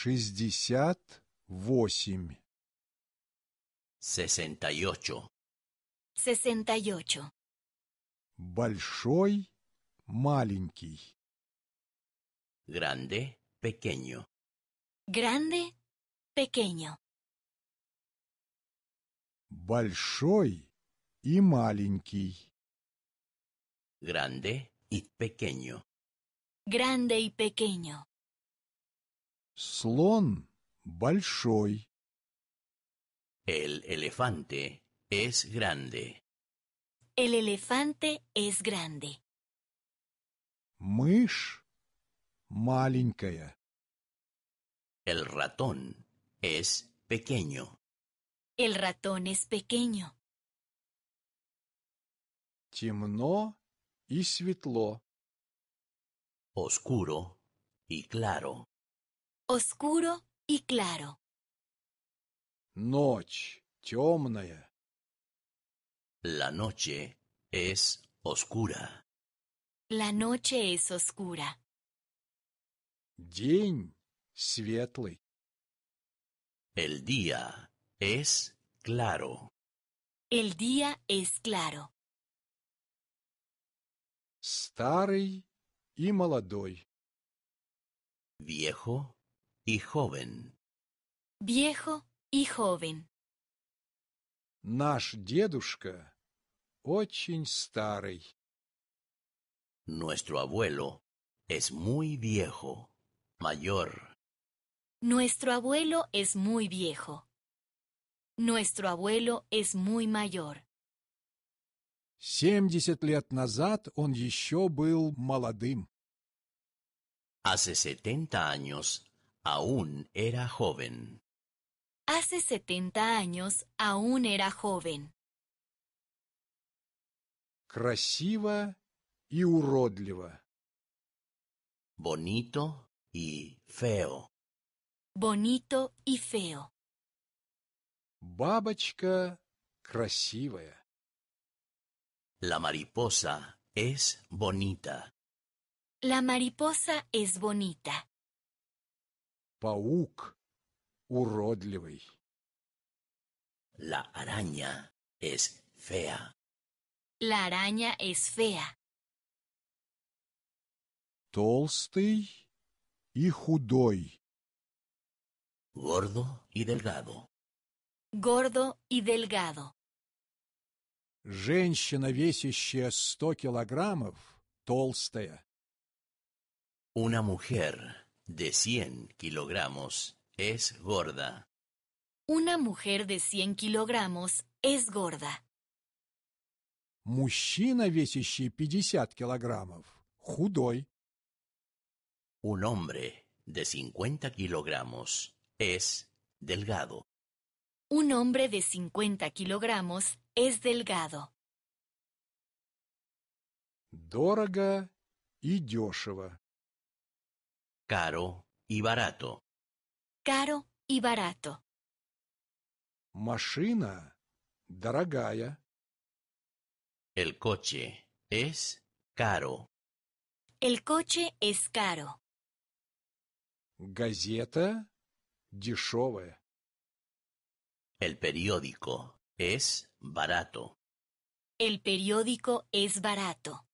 шестьдесят восемь. Sesenta y ocho. Sesenta y ocho. Большой, маленький. Grande, pequeño. Grande, pequeño. Большой и маленький. Grande y pequeño. Grande y pequeño. Слон El elefante es grande. El elefante es grande. Мышь маленькая. El ratón es pequeño. El ratón es pequeño. Темно и светло. Oscuro y claro. Oscuro y claro. Noche, темная. La noche es oscura. La noche es oscura. El día es claro. El día es claro. Старый и Viejo y joven. Viejo y joven. Наш дедушка очень старый. Nuestro abuelo es muy viejo, mayor. Nuestro abuelo es muy viejo. Nuestro abuelo es muy mayor. 70 лет назад он ещё был молодым. Hace 70 años aún era joven. Hace setenta años aún era joven. Красиво y уродливо. Bonito y feo. Bonito y feo. Babachka красивая. La mariposa es bonita. La mariposa es bonita. паук уродливый. La araña es fea. La araña es fea. Толстый и худой. Gordo y delgado. Gordo y delgado. Женщина, весящая сто килограммов, толстая. Una mujer de 100 kilogramos es gorda. Una mujer de 100 kilogramos es gorda. Мужчина, весящий 50 килограммов, худой. Un hombre de 50 kilogramos es delgado. Un hombre de 50 kilogramos es delgado. Дорого и дешево. Caro y barato. Caro y barato. Машина дорогая. El coche es caro. El coche es caro. Gazeta дешевая. El periódico es barato. El periódico es barato.